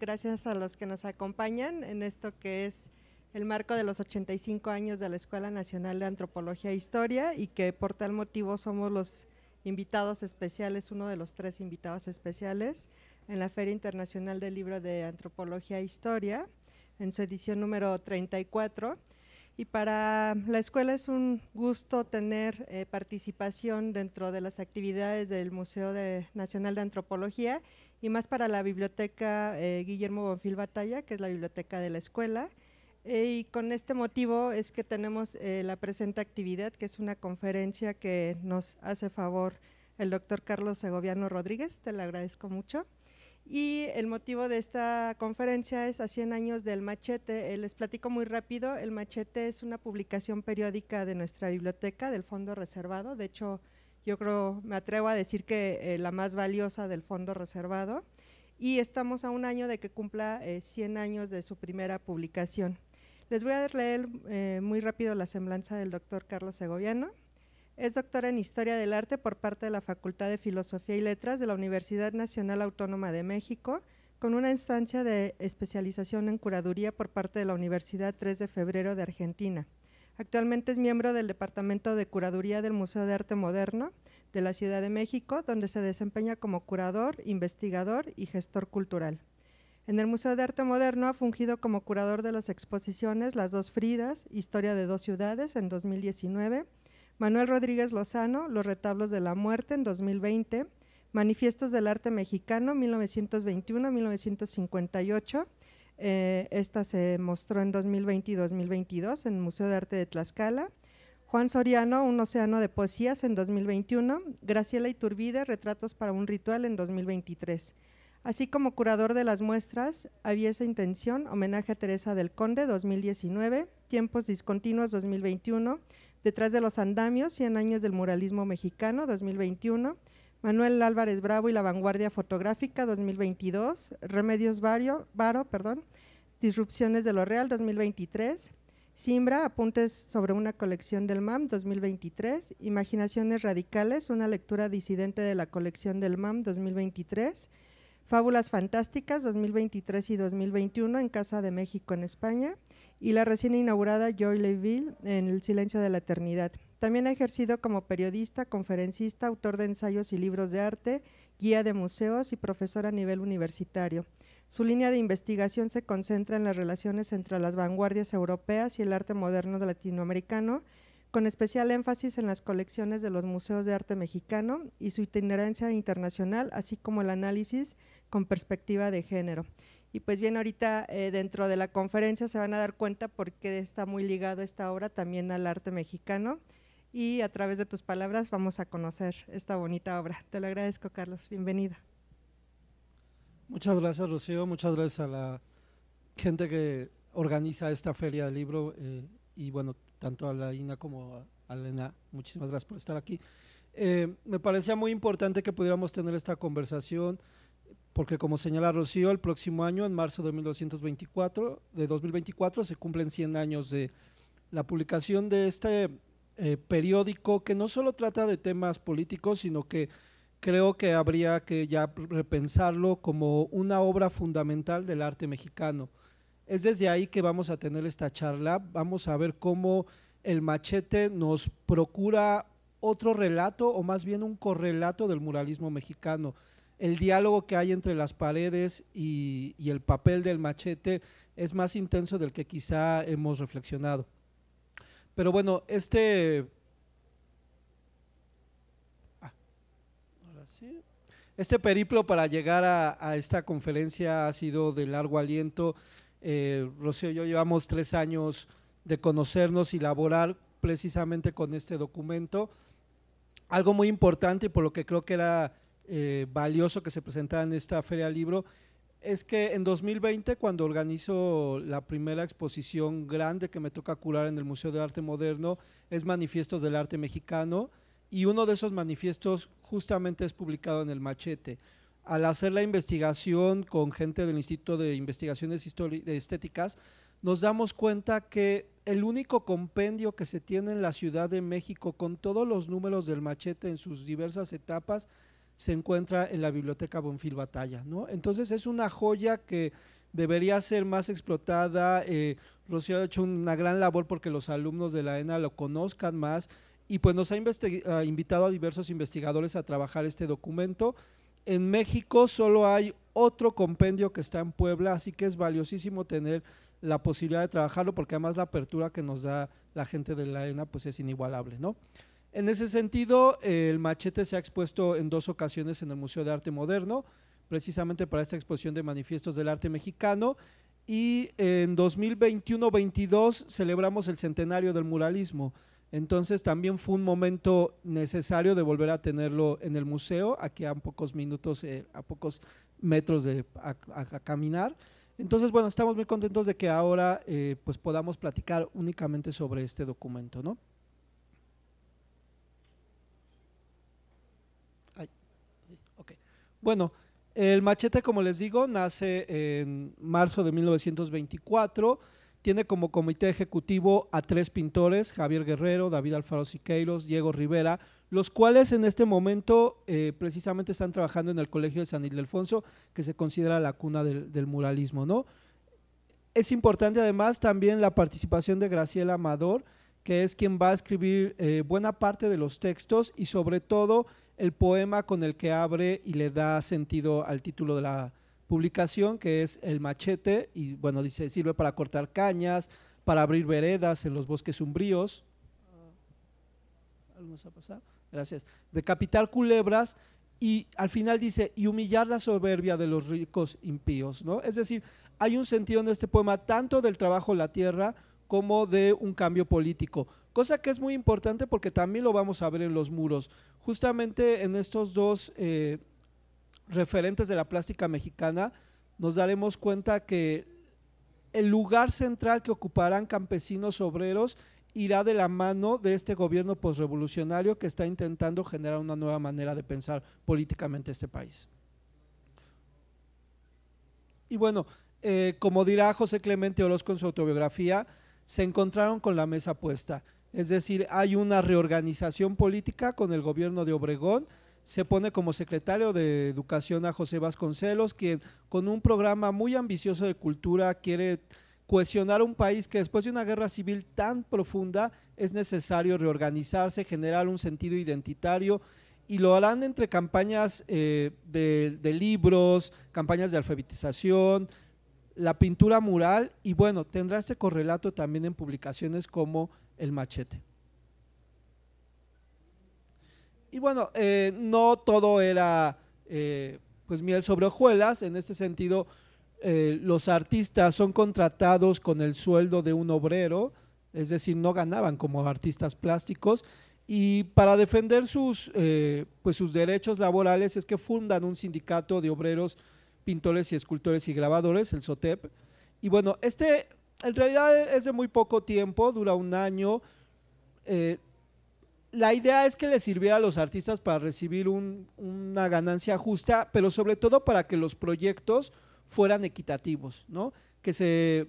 gracias. a los que nos acompañan en esto que es el marco de los 85 años de la Escuela Nacional de Antropología e Historia y que por tal motivo somos los invitados especiales, uno de los tres invitados especiales en la Feria Internacional del Libro de Antropología e Historia, en su edición número 34. Y para la escuela es un gusto tener eh, participación dentro de las actividades del Museo Nacional de Antropología y más para la biblioteca eh, Guillermo Bonfil Batalla, que es la biblioteca de la escuela. Eh, y con este motivo es que tenemos eh, la presente actividad, que es una conferencia que nos hace favor el doctor Carlos Segoviano Rodríguez, te lo agradezco mucho. Y el motivo de esta conferencia es a 100 años del machete. les platico muy rápido, el machete es una publicación periódica de nuestra biblioteca del Fondo Reservado, de hecho yo creo, me atrevo a decir que eh, la más valiosa del fondo reservado, y estamos a un año de que cumpla 100 eh, años de su primera publicación. Les voy a leer eh, muy rápido la semblanza del doctor Carlos Segoviano. Es doctor en Historia del Arte por parte de la Facultad de Filosofía y Letras de la Universidad Nacional Autónoma de México, con una instancia de especialización en curaduría por parte de la Universidad 3 de Febrero de Argentina. Actualmente es miembro del Departamento de Curaduría del Museo de Arte Moderno de la Ciudad de México, donde se desempeña como curador, investigador y gestor cultural. En el Museo de Arte Moderno ha fungido como curador de las exposiciones Las dos Fridas, Historia de dos ciudades en 2019, Manuel Rodríguez Lozano, Los retablos de la muerte en 2020, Manifiestos del Arte Mexicano 1921-1958, eh, esta se mostró en 2020-2022 en el Museo de Arte de Tlaxcala. Juan Soriano, Un Océano de Poesías en 2021. Graciela Iturbide, Retratos para un Ritual en 2023. Así como curador de las muestras, había esa intención, homenaje a Teresa del Conde 2019, Tiempos Discontinuos 2021, Detrás de los Andamios, 100 años del muralismo mexicano 2021, Manuel Álvarez Bravo y la Vanguardia Fotográfica 2022, Remedios Varo, perdón, Disrupciones de lo Real 2023, Simbra, Apuntes sobre una colección del MAM 2023, Imaginaciones Radicales, una lectura disidente de la colección del MAM 2023, Fábulas Fantásticas 2023 y 2021 en Casa de México en España y la recién inaugurada Joy Leville en El Silencio de la Eternidad también ha ejercido como periodista, conferencista, autor de ensayos y libros de arte, guía de museos y profesor a nivel universitario. Su línea de investigación se concentra en las relaciones entre las vanguardias europeas y el arte moderno latinoamericano, con especial énfasis en las colecciones de los museos de arte mexicano y su itinerancia internacional, así como el análisis con perspectiva de género. Y pues bien, ahorita eh, dentro de la conferencia se van a dar cuenta por qué está muy ligado esta obra también al arte mexicano y a través de tus palabras vamos a conocer esta bonita obra. Te lo agradezco, Carlos. Bienvenida. Muchas gracias, Rocío. Muchas gracias a la gente que organiza esta feria del libro eh, y bueno, tanto a la INA como a, la Elena. Muchísimas gracias por estar aquí. Eh, me parecía muy importante que pudiéramos tener esta conversación porque como señala Rocío, el próximo año, en marzo de de 2024, se cumplen 100 años de la publicación de este eh, periódico que no solo trata de temas políticos, sino que creo que habría que ya repensarlo como una obra fundamental del arte mexicano. Es desde ahí que vamos a tener esta charla, vamos a ver cómo el machete nos procura otro relato o más bien un correlato del muralismo mexicano. El diálogo que hay entre las paredes y el papel del machete es más intenso del que quizá hemos reflexionado. Pero bueno, este... Ah. Este periplo para llegar a, esta conferencia ha sido de largo aliento. Eh, Rocío y yo llevamos tres años de conocernos y laborar precisamente con este documento. Algo muy importante y por lo que creo que era eh, valioso que se presentara en esta feria libro es que en 2020, cuando organizo la primera exposición grande que me toca curar en el Museo de Arte Moderno, es Manifiestos del Arte Mexicano, y uno de esos manifiestos justamente es publicado en el Machete. Al hacer la investigación con gente del Instituto de Investigaciones Estéticas, nos damos cuenta que el único compendio que se tiene en la Ciudad de México con todos los números del machete en sus diversas etapas se encuentra en la Biblioteca Bonfil Batalla. ¿no? Entonces es una joya que debería ser más explotada. Eh, Rocío ha hecho una gran labor porque los alumnos de la ENA lo conozcan más y pues nos ha, ah, invitado a diversos investigadores a trabajar este documento. En México solo hay otro compendio que está en Puebla, así que es valiosísimo tener la posibilidad de trabajarlo porque además la apertura que nos da la gente de la ENA pues es inigualable, ¿no? En ese sentido, el machete se ha expuesto en dos ocasiones en el Museo de Arte Moderno, precisamente para esta exposición de manifiestos del arte mexicano, y en 2021-22 celebramos el centenario del muralismo. Entonces también fue un momento necesario de volver a tenerlo en el museo, aquí a pocos minutos, eh, a pocos metros de caminar. Entonces, bueno, estamos muy contentos de que ahora eh, pues podamos platicar únicamente sobre este documento, ¿no? Bueno, el machete, como les digo, nace en marzo de 1924. Tiene como comité ejecutivo a tres pintores, Javier Guerrero, David Alfaro Siqueiros, Diego Rivera, los cuales en este momento eh, precisamente están trabajando en el Colegio de San Ildefonso, que se considera la cuna del, muralismo, ¿no? Es importante además también la participación de Graciela Amador, que es quien va a escribir eh, buena parte de los textos y sobre todo el poema con el que abre y le da sentido al título de la publicación, que es El machete, y bueno, dice, sirve para cortar cañas, para abrir veredas en los bosques umbríos. a pasar? Gracias. Decapitar culebras y al final dice, y humillar la soberbia de los ricos impíos, ¿no? Es decir, hay un sentido en este poema tanto del trabajo en la tierra como de un cambio político cosa que es muy importante porque también lo vamos a ver en los muros. Justamente en estos dos eh, referentes de la plástica mexicana nos daremos cuenta que el lugar central que ocuparán campesinos obreros irá de la mano de este gobierno posrevolucionario que está intentando generar una nueva manera de pensar políticamente este país. Y bueno, eh, como dirá José Clemente Orozco en su autobiografía, se encontraron con la mesa puesta. Es decir, hay una reorganización política con el gobierno de Obregón. Se pone como secretario de Educación a José Vasconcelos, quien con un programa muy ambicioso de cultura quiere cuestionar un país que después de una guerra civil tan profunda es necesario reorganizarse, generar un sentido identitario y lo harán entre campañas eh, de libros, campañas de alfabetización, la pintura mural y bueno, tendrá este correlato también en publicaciones como el machete. Y bueno, eh, no todo era eh, pues miel sobre hojuelas, en este sentido eh, los artistas son contratados con el sueldo de un obrero, es decir, no ganaban como artistas plásticos, y para defender sus, pues sus derechos laborales es que fundan un sindicato de obreros, pintores y escultores y grabadores, el SOTEP. Y bueno, este en realidad es de muy poco tiempo, dura un año. Eh, la idea es que le sirviera a los artistas para recibir una ganancia justa, pero sobre todo para que los proyectos fueran equitativos, ¿no? Que se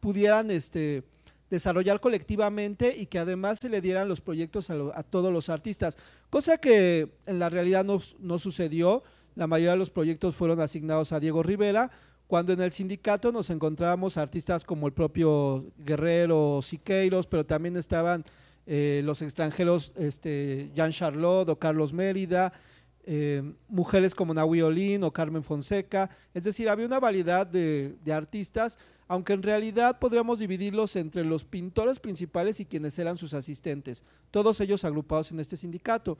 pudieran este, desarrollar colectivamente y que además se le dieran los proyectos a, todos los artistas, cosa que en la realidad no sucedió. La mayoría de los proyectos fueron asignados a Diego Rivera, cuando en el sindicato nos encontrábamos artistas como el propio Guerrero Siqueiros, pero también estaban eh, los extranjeros este, Jean Charlotte o Carlos Mérida, eh, mujeres como Nahui Olin o Carmen Fonseca, es decir, había una variedad de, de artistas, aunque en realidad podríamos dividirlos entre los pintores principales y quienes eran sus asistentes, todos ellos agrupados en este sindicato.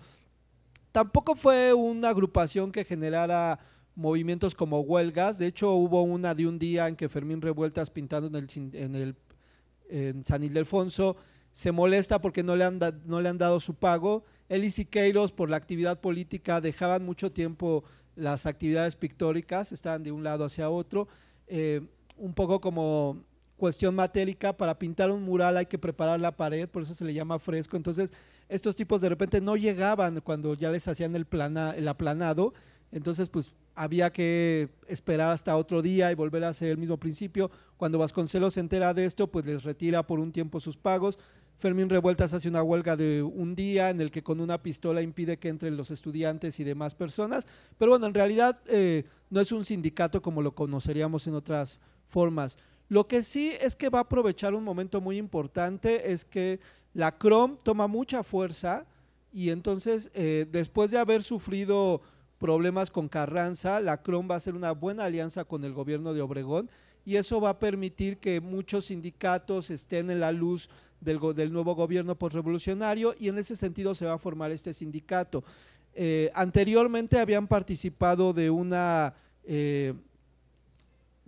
Tampoco fue una agrupación que generara movimientos como huelgas. De hecho, hubo una de un día en que Fermín Revueltas pintando en el, San Ildefonso se molesta porque no le han, no le han dado su pago. Él y Siqueiros, por la actividad política, dejaban mucho tiempo las actividades pictóricas, estaban de un lado hacia otro. Eh, un poco como cuestión matérica, para pintar un mural hay que preparar la pared, por eso se le llama fresco. Entonces, estos tipos de repente no llegaban cuando ya les hacían el, el aplanado. Entonces, pues había que esperar hasta otro día y volver a hacer el mismo principio. Cuando Vasconcelos se entera de esto, pues les retira por un tiempo sus pagos. Fermín Revueltas hace una huelga de un día en el que con una pistola impide que entren los estudiantes y demás personas. Pero bueno, en realidad eh, no es un sindicato como lo conoceríamos en otras formas. Lo que sí es que va a aprovechar un momento muy importante, es que la CROM toma mucha fuerza y entonces eh, después de haber sufrido problemas con Carranza, la CROM va a ser una buena alianza con el gobierno de Obregón y eso va a permitir que muchos sindicatos estén en la luz del, nuevo gobierno postrevolucionario y en ese sentido se va a formar este sindicato. Eh, anteriormente habían participado de una eh,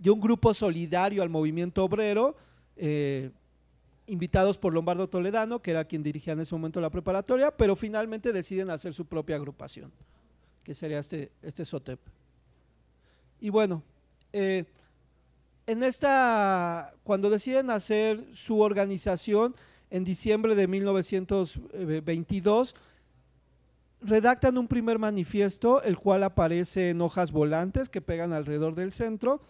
un grupo solidario al movimiento obrero, eh, invitados por Lombardo Toledano, que era quien dirigía en ese momento la preparatoria, pero finalmente deciden hacer su propia agrupación que sería este, este SOTEP. Y bueno, eh, en esta, cuando deciden hacer su organización en diciembre de 1922, redactan un primer manifiesto, el cual aparece en hojas volantes que pegan alrededor del centro,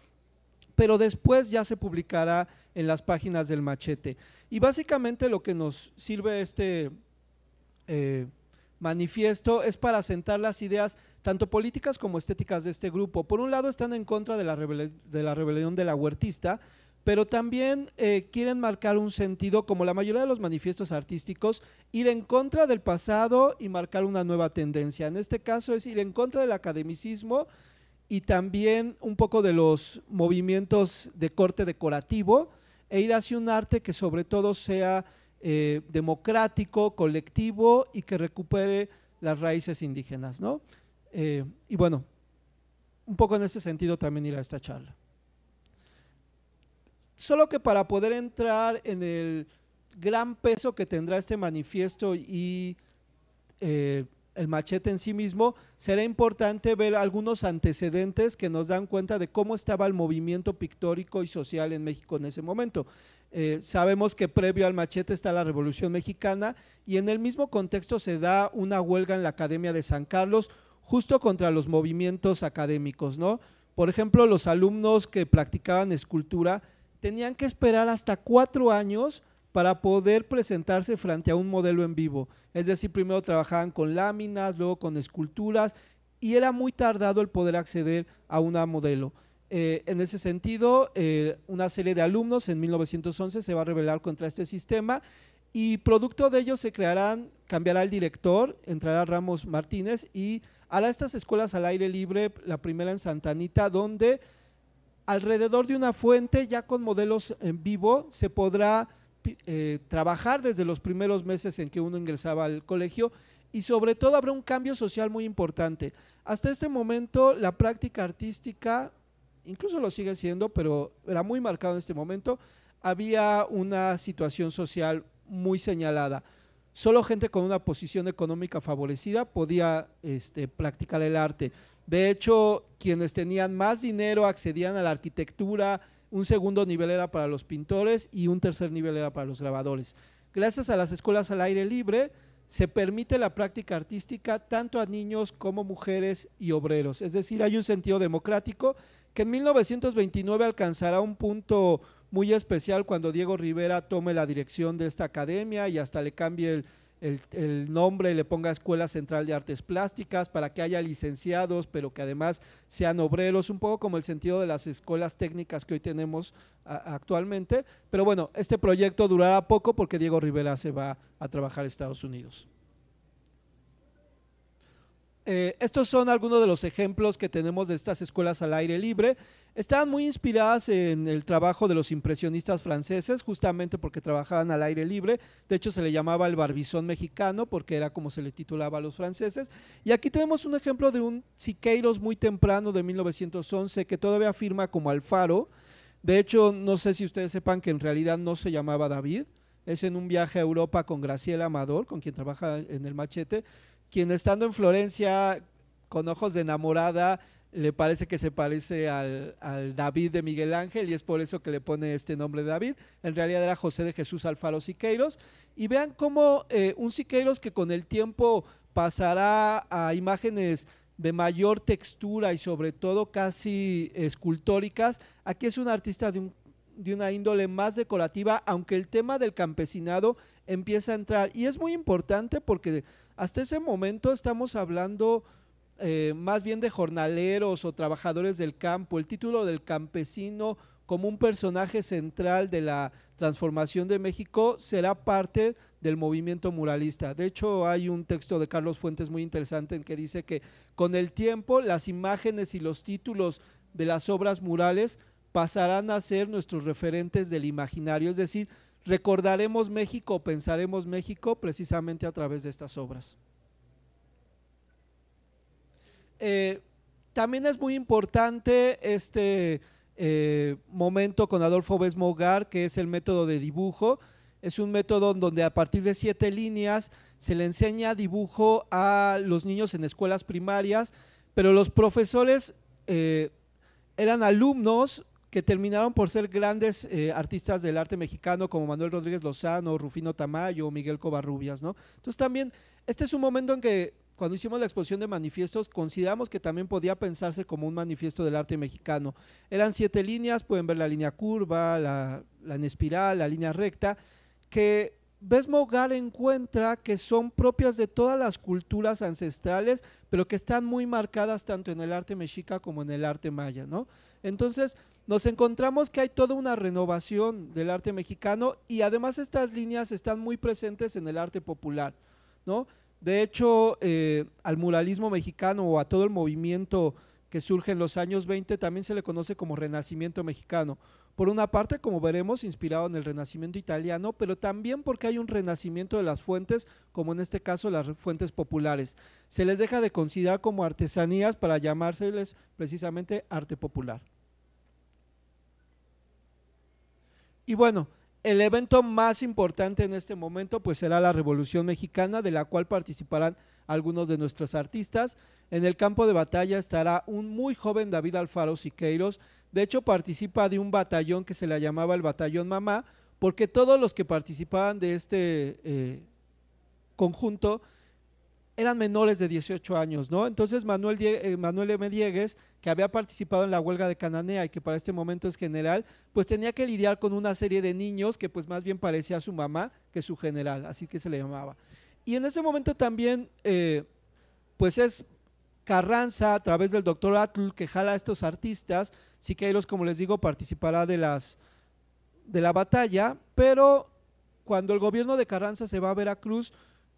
pero después ya se publicará en las páginas del machete. Y básicamente lo que nos sirve este eh, manifiesto es para sentar las ideas tanto políticas como estéticas de este grupo. Por un lado están en contra de la, rebelión de la huertista, pero también eh, quieren marcar un sentido, como la mayoría de los manifiestos artísticos, ir en contra del pasado y marcar una nueva tendencia. En este caso es ir en contra del academicismo y también un poco de los movimientos de corte decorativo e ir hacia un arte que sobre todo sea eh, democrático, colectivo y que recupere las raíces indígenas. ¿no? Eh, y bueno, un poco en ese sentido también irá esta charla. Solo que para poder entrar en el gran peso que tendrá este manifiesto y eh, el machete en sí mismo, será importante ver algunos antecedentes que nos dan cuenta de cómo estaba el movimiento pictórico y social en México en ese momento. Eh, sabemos que previo al machete está la Revolución Mexicana y en el mismo contexto se da una huelga en la Academia de San Carlos justo contra los movimientos académicos, ¿no? Por ejemplo, los alumnos que practicaban escultura tenían que esperar hasta cuatro años para poder presentarse frente a un modelo en vivo. Es decir, primero trabajaban con láminas, luego con esculturas, y era muy tardado el poder acceder a una modelo. Eh, en ese sentido, eh, una serie de alumnos en 1911 se va a rebelar contra este sistema y producto de ello se crearán, cambiará el director, entrará Ramos Martínez y hará estas escuelas al aire libre, la primera en Santanita, donde alrededor de una fuente, ya con modelos en vivo, se podrá eh, trabajar desde los primeros meses en que uno ingresaba al colegio y sobre todo habrá un cambio social muy importante. Hasta este momento la práctica artística incluso lo sigue siendo, pero era muy marcado en este momento, había una situación social muy señalada. Solo gente con una posición económica favorecida podía este, practicar el arte. De hecho, quienes tenían más dinero accedían a la arquitectura, un segundo nivel era para los pintores y un tercer nivel era para los grabadores. Gracias a las escuelas al aire libre, se permite la práctica artística tanto a niños como mujeres y obreros. Es decir, hay un sentido democrático que en 1929 alcanzará un punto muy especial cuando Diego Rivera tome la dirección de esta academia y hasta le cambie el, nombre y nombre, le ponga Escuela Central de Artes Plásticas para que haya licenciados, pero que además sean obreros, un poco como el sentido de las escuelas técnicas que hoy tenemos actualmente. Pero bueno, este proyecto durará poco porque Diego Rivera se va a trabajar a Estados Unidos. Eh, estos son algunos de los ejemplos que tenemos de estas escuelas al aire libre. Están muy inspiradas en el trabajo de los impresionistas franceses, justamente porque trabajaban al aire libre. De hecho, se le llamaba el barbizón mexicano, porque era como se le titulaba a los franceses. Y aquí tenemos un ejemplo de un Siqueiros muy temprano de 1911, que todavía firma como Alfaro. De hecho, no sé si ustedes sepan que en realidad no se llamaba David. Es en un viaje a Europa con Graciela Amador, con quien trabaja en el machete quien estando en Florencia con ojos de enamorada le parece que se parece al, David de Miguel Ángel y es por eso que le pone este nombre de David. En realidad era José de Jesús Alfaro Siqueiros. Y vean cómo eh, un Siqueiros que con el tiempo pasará a imágenes de mayor textura y sobre todo casi escultóricas, aquí es un artista de, de una índole más decorativa, aunque el tema del campesinado empieza a entrar. Y es muy importante porque hasta ese momento estamos hablando eh, más bien de jornaleros o trabajadores del campo. El título del campesino como un personaje central de la transformación de México será parte del movimiento muralista. De hecho, hay un texto de Carlos Fuentes muy interesante en que dice que con el tiempo las imágenes y los títulos de las obras murales pasarán a ser nuestros referentes del imaginario, es decir, Recordaremos México, pensaremos México precisamente a través de estas obras. Eh, también es muy importante este eh, momento con Adolfo Besmogar, que es el método de dibujo. Es un método donde a partir de siete líneas se le enseña dibujo a los niños en escuelas primarias, pero los profesores eh, eran alumnos que terminaron por ser grandes eh, artistas del arte mexicano como Manuel Rodríguez Lozano, Rufino Tamayo, Miguel Covarrubias, ¿no? Entonces también, este es un momento en que cuando hicimos la exposición de manifiestos, consideramos que también podía pensarse como un manifiesto del arte mexicano. Eran siete líneas, pueden ver la línea curva, la, en espiral, la línea recta, que Besmo Gal encuentra que son propias de todas las culturas ancestrales, pero que están muy marcadas tanto en el arte mexica como en el arte maya, ¿no? Entonces, nos encontramos que hay toda una renovación del arte mexicano y además estas líneas están muy presentes en el arte popular, De hecho, eh, al muralismo mexicano o a todo el movimiento que surge en los años 20 también se le conoce como Renacimiento mexicano. Por una parte, como veremos, inspirado en el Renacimiento italiano, pero también porque hay un renacimiento de las fuentes, como en este caso las fuentes populares. Se les deja de considerar como artesanías para llamárseles precisamente arte popular. Y bueno, el evento más importante en este momento pues será la Revolución Mexicana, de la cual participarán algunos de nuestros artistas. En el campo de batalla estará un muy joven David Alfaro Siqueiros. De hecho, participa de un batallón que se le llamaba el Batallón Mamá, porque todos los que participaban de este eh, conjunto eran menores de 18 años, ¿no? Entonces eh, Manuel, M. Diegues, que había participado en la huelga de Cananea y que para este momento es general, pues tenía que lidiar con una serie de niños que pues más bien parecía su mamá que su general, así que se le llamaba. Y en ese momento también, eh, pues es Carranza, a través del doctor Atl, que jala a estos artistas, que ellos, como les digo, participará de, las, de la batalla, pero cuando el gobierno de Carranza se va a Veracruz,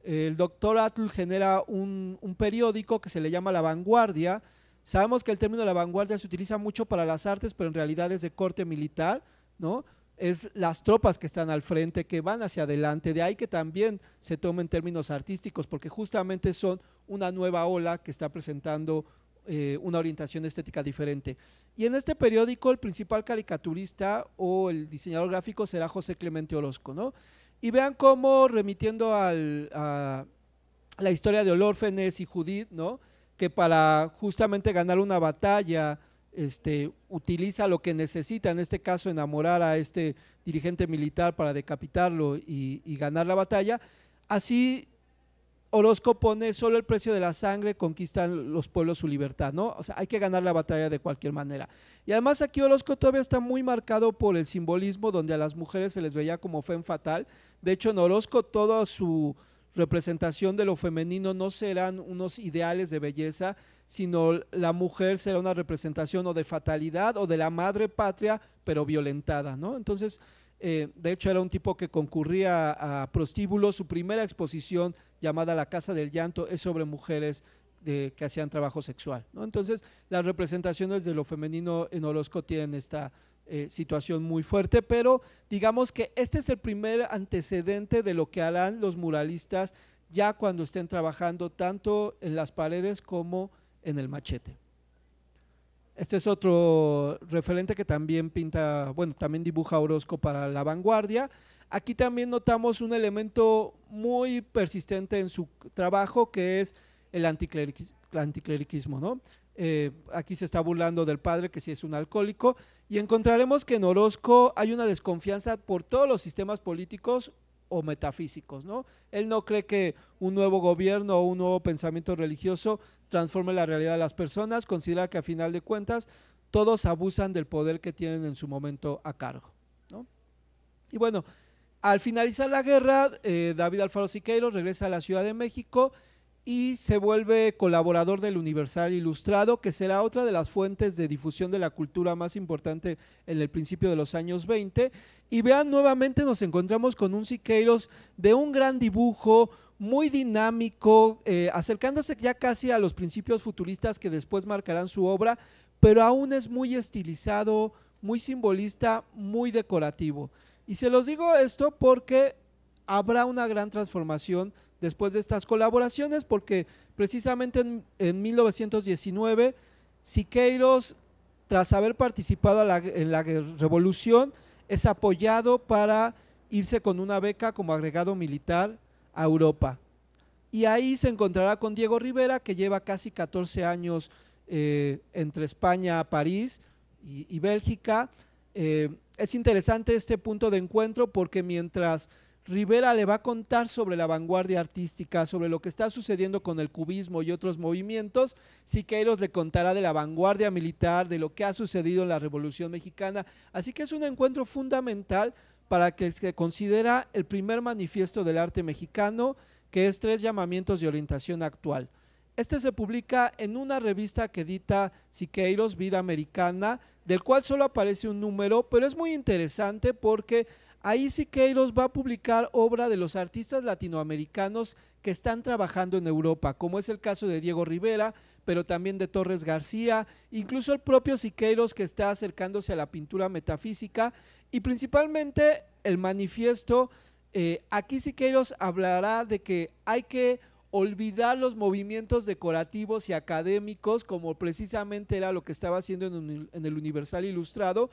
el doctor Atl genera un, periódico que se le llama La Vanguardia. Sabemos que el término la vanguardia se utiliza mucho para las artes, pero en realidad es de corte militar, ¿no? Es las tropas que están al frente, que van hacia adelante. De ahí que también se tomen términos artísticos, porque justamente son una nueva ola que está presentando eh, una orientación estética diferente. Y en este periódico, el principal caricaturista o el diseñador gráfico será José Clemente Orozco, ¿no? Y vean cómo, remitiendo al, a la historia de Olórfenes y Judith, ¿no? que para justamente ganar una batalla este, utiliza lo que necesita, en este caso enamorar a este dirigente militar para decapitarlo y ganar la batalla, así Orozco pone solo el precio de la sangre conquistan los pueblos su libertad, ¿no? O sea, hay que ganar la batalla de cualquier manera. Y además aquí Orozco todavía está muy marcado por el simbolismo donde a las mujeres se les veía como fe fatal. De hecho, en Orozco toda su representación de lo femenino no serán unos ideales de belleza, sino la mujer será una representación o de fatalidad o de la madre patria, pero violentada, ¿no? Entonces, eh, de hecho, era un tipo que concurría a, Prostíbulo, prostíbulos. Su primera exposición, llamada La Casa del Llanto, es sobre mujeres que hacían trabajo sexual. Entonces, las representaciones de lo femenino en Orozco tienen esta eh, situación muy fuerte, pero digamos que este es el primer antecedente de lo que harán los muralistas ya cuando estén trabajando tanto en las paredes como en el machete. Este es otro referente que también pinta, bueno, también dibuja Orozco para la vanguardia. Aquí también notamos un elemento muy persistente en su trabajo que es el anticleriquismo, ¿no? Eh, aquí se está burlando del padre que sí es un alcohólico y encontraremos que en Orozco hay una desconfianza por todos los sistemas políticos o metafísicos, ¿no? Él no cree que un nuevo gobierno o un nuevo pensamiento religioso transforme la realidad de las personas, considera que a final de cuentas todos abusan del poder que tienen en su momento a cargo, Y bueno, al finalizar la guerra, eh, David Alfaro Siqueiro regresa a la Ciudad de México y se vuelve colaborador del Universal Ilustrado, que será otra de las fuentes de difusión de la cultura más importante en el principio de los años 20. Y vean, nuevamente nos encontramos con un Siqueiros de un gran dibujo, muy dinámico, eh, acercándose ya casi a los principios futuristas que después marcarán su obra, pero aún es muy estilizado, muy simbolista, muy decorativo. Y se los digo esto porque habrá una gran transformación después de estas colaboraciones, porque precisamente en, 1919 Siqueiros, tras haber participado en la revolución, es apoyado para irse con una beca como agregado militar a Europa. Y ahí se encontrará con Diego Rivera, que lleva casi 14 años eh, entre España, París y, Bélgica. Eh, es interesante este punto de encuentro porque mientras Rivera le va a contar sobre la vanguardia artística, sobre lo que está sucediendo con el cubismo y otros movimientos. Siqueiros le contará de la vanguardia militar, de lo que ha sucedido en la Revolución Mexicana. Así que es un encuentro fundamental para que se considera el primer manifiesto del arte mexicano, que es Tres llamamientos de orientación actual. Este se publica en una revista que edita Siqueiros, Vida Americana, del cual solo aparece un número, pero es muy interesante porque Ahí Siqueiros va a publicar obra de los artistas latinoamericanos que están trabajando en Europa, como es el caso de Diego Rivera, pero también de Torres García, incluso el propio Siqueiros que está acercándose a la pintura metafísica y principalmente el manifiesto. Eh, aquí Siqueiros hablará de que hay que olvidar los movimientos decorativos y académicos, como precisamente era lo que estaba haciendo en el Universal Ilustrado,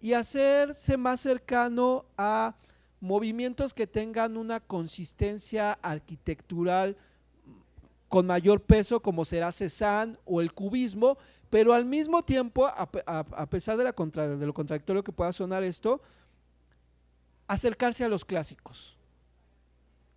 y hacerse más cercano a movimientos que tengan una consistencia arquitectural con mayor peso, como será Cézanne o el cubismo, pero al mismo tiempo, a, pesar de, de lo contradictorio que pueda sonar esto, acercarse a los clásicos.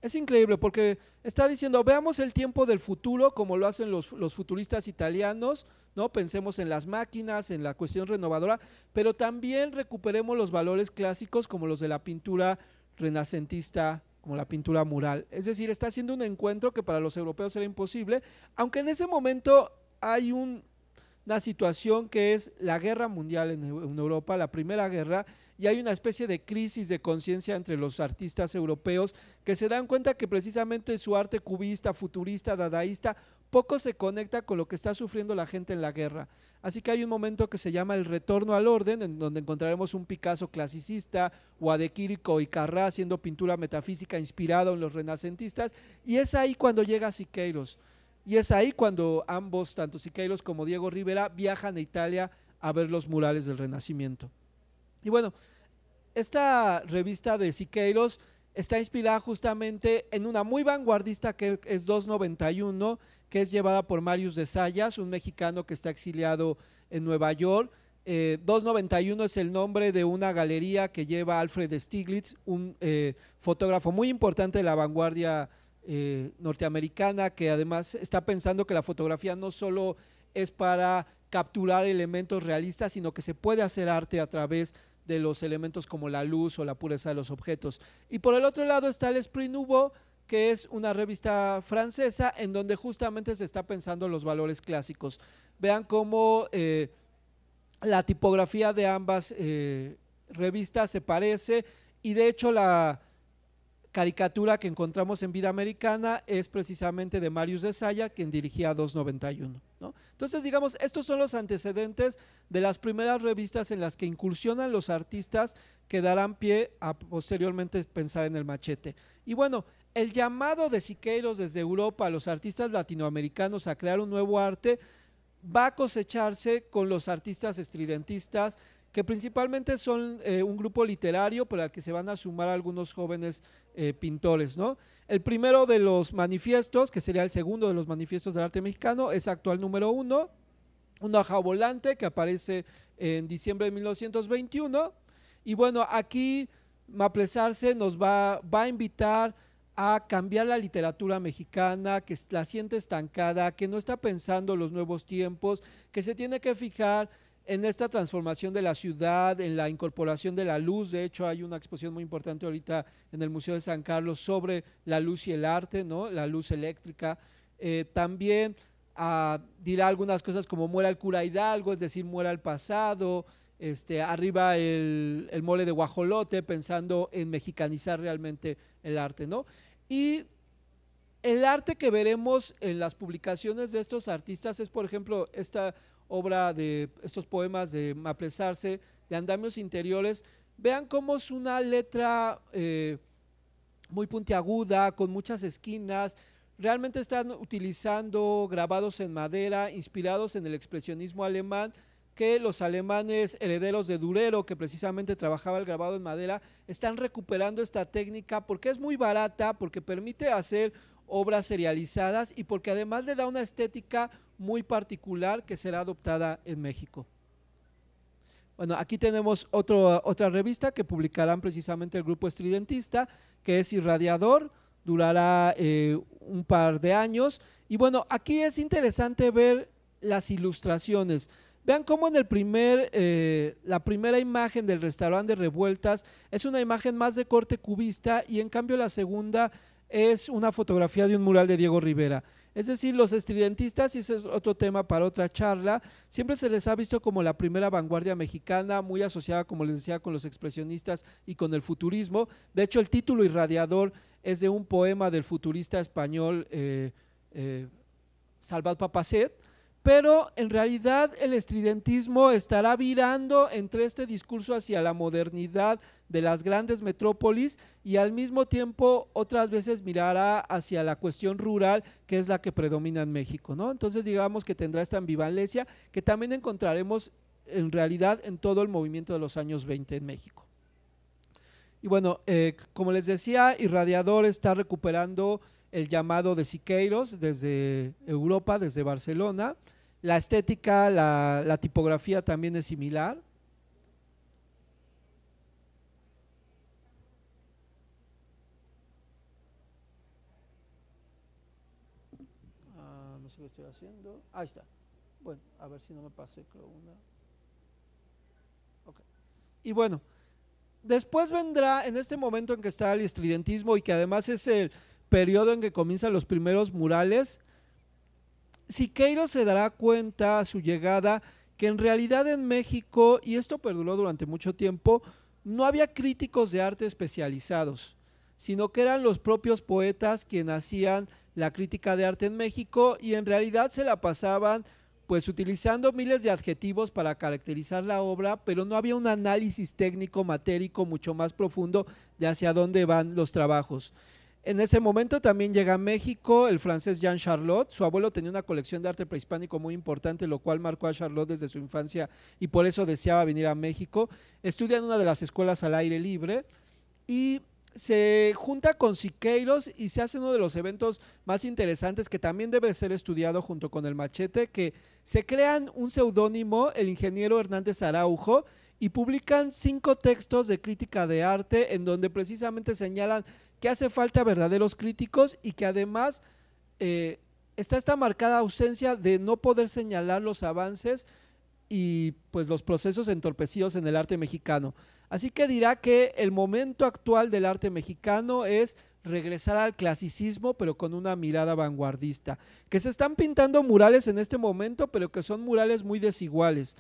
Es increíble porque está diciendo, veamos el tiempo del futuro como lo hacen los, futuristas italianos, ¿no? Pensemos en las máquinas, en la cuestión renovadora, pero también recuperemos los valores clásicos como los de la pintura renacentista, como la pintura mural. Es decir, está haciendo un encuentro que para los europeos era imposible, aunque en ese momento hay una situación que es la guerra mundial en, en Europa, la primera guerra, y hay una especie de crisis de conciencia entre los artistas europeos que se dan cuenta que precisamente su arte cubista, futurista, dadaísta, poco se conecta con lo que está sufriendo la gente en la guerra. Así que hay un momento que se llama el retorno al orden, en donde encontraremos un Picasso clasicista, Guadequirico y Carrá haciendo pintura metafísica inspirado en los renacentistas, y es ahí cuando llega Siqueiros. Y es ahí cuando ambos, tanto Siqueiros como Diego Rivera, viajan a Italia a ver los murales del Renacimiento. Y bueno, esta revista de Siqueiros está inspirada justamente en una muy vanguardista que es 291, que es llevada por Marius de Sayas, un mexicano que está exiliado en Nueva York. 291 eh, es el nombre de una galería que lleva Alfred Stiglitz, un eh, fotógrafo muy importante de la vanguardia eh, norteamericana, que además está pensando que la fotografía no solo es para capturar elementos realistas, sino que se puede hacer arte a través de de los elementos como la luz o la pureza de los objetos. Y por el otro lado está el Esprit Nouveau, que es una revista francesa en donde justamente se está pensando los valores clásicos. Vean cómo eh, la tipografía de ambas eh, revistas se parece y de hecho la caricatura que encontramos en Vida Americana es precisamente de Marius de Saya, quien dirigía 291. Entonces, digamos, estos son los antecedentes de las primeras revistas en las que incursionan los artistas que darán pie a posteriormente pensar en el machete. Y bueno, el llamado de Siqueiros desde Europa a los artistas latinoamericanos a crear un nuevo arte va a cosecharse con los artistas estridentistas que principalmente son eh, un grupo literario para el que se van a sumar algunos jóvenes eh, pintores. ¿no? El primero de los manifiestos, que sería el segundo de los manifiestos del arte mexicano, es actual número uno, una hoja volante que aparece en diciembre de 1921. Y bueno, aquí Maplesarse nos va, a invitar a cambiar la literatura mexicana, que la siente estancada, que no está pensando los nuevos tiempos, que se tiene que fijar en esta transformación de la ciudad, en la incorporación de la luz. De hecho, hay una exposición muy importante ahorita en el Museo de San Carlos sobre la luz y el arte, ¿no? La luz eléctrica. Eh, también ah, dirá algunas cosas como muera el cura Hidalgo, es decir, muera el pasado. Este, arriba el, mole de guajolote, pensando en mexicanizar realmente el arte, ¿no? Y el arte que veremos en las publicaciones de estos artistas es, por ejemplo, esta obra de estos poemas de apresarse de Andamios Interiores, vean cómo es una letra eh, muy puntiaguda, con muchas esquinas. Realmente están utilizando grabados en madera, inspirados en el expresionismo alemán, que los alemanes herederos de Durero, que precisamente trabajaba el grabado en madera, están recuperando esta técnica porque es muy barata, porque permite hacer obras serializadas y porque además le da una estética muy particular que será adoptada en México. Bueno, aquí tenemos otra revista que publicarán precisamente el grupo estridentista, que es Irradiador, durará eh, un par de años. Y bueno, aquí es interesante ver las ilustraciones. Vean cómo en el primer, eh, la primera imagen del restaurante de revueltas es una imagen más de corte cubista y en cambio la segunda es una fotografía de un mural de Diego Rivera. Es decir, los estridentistas, y ese es otro tema para otra charla, siempre se les ha visto como la primera vanguardia mexicana, muy asociada, como les decía, con los expresionistas y con el futurismo. De hecho, el título irradiador es de un poema del futurista español eh, eh Salvat Papacet, pero en realidad el estridentismo estará virando entre este discurso hacia la modernidad de las grandes metrópolis y al mismo tiempo otras veces mirará hacia la cuestión rural que es la que predomina en México, ¿no? Entonces digamos que tendrá esta ambivalencia que también encontraremos en realidad en todo el movimiento de los años 20 en México. Y bueno, eh, como les decía, Irradiador está recuperando el llamado de Siqueiros desde Europa, desde Barcelona, la estética, la, tipografía también es similar. Ah, no sé qué estoy haciendo. Ahí está. Bueno, a ver si no me pase creo una. Okay. Y bueno, después vendrá en este momento en que está el estridentismo y que además es el periodo en que comienzan los primeros murales, Siqueiro se dará cuenta a su llegada que en realidad en México, y esto perduró durante mucho tiempo, no había críticos de arte especializados, sino que eran los propios poetas quienes hacían la crítica de arte en México y en realidad se la pasaban pues utilizando miles de adjetivos para caracterizar la obra, pero no había un análisis técnico matérico mucho más profundo de hacia dónde van los trabajos. En ese momento también llega a México el francés Jean Charlotte. Su abuelo tenía una colección de arte prehispánico muy importante, lo cual marcó a Charlotte desde su infancia y por eso deseaba venir a México. Estudia en una de las escuelas al aire libre y se junta con Siqueiros y se hace uno de los eventos más interesantes que también debe ser estudiado junto con el machete, que se crean un seudónimo, el ingeniero Hernández Araujo, y publican cinco textos de crítica de arte en donde precisamente señalan que hace falta verdaderos críticos y que además eh, está esta marcada ausencia de no poder señalar los avances y pues los procesos entorpecidos en el arte mexicano. Así que dirá que el momento actual del arte mexicano es regresar al clasicismo, pero con una mirada vanguardista. Que se están pintando murales en este momento, pero que son murales muy desiguales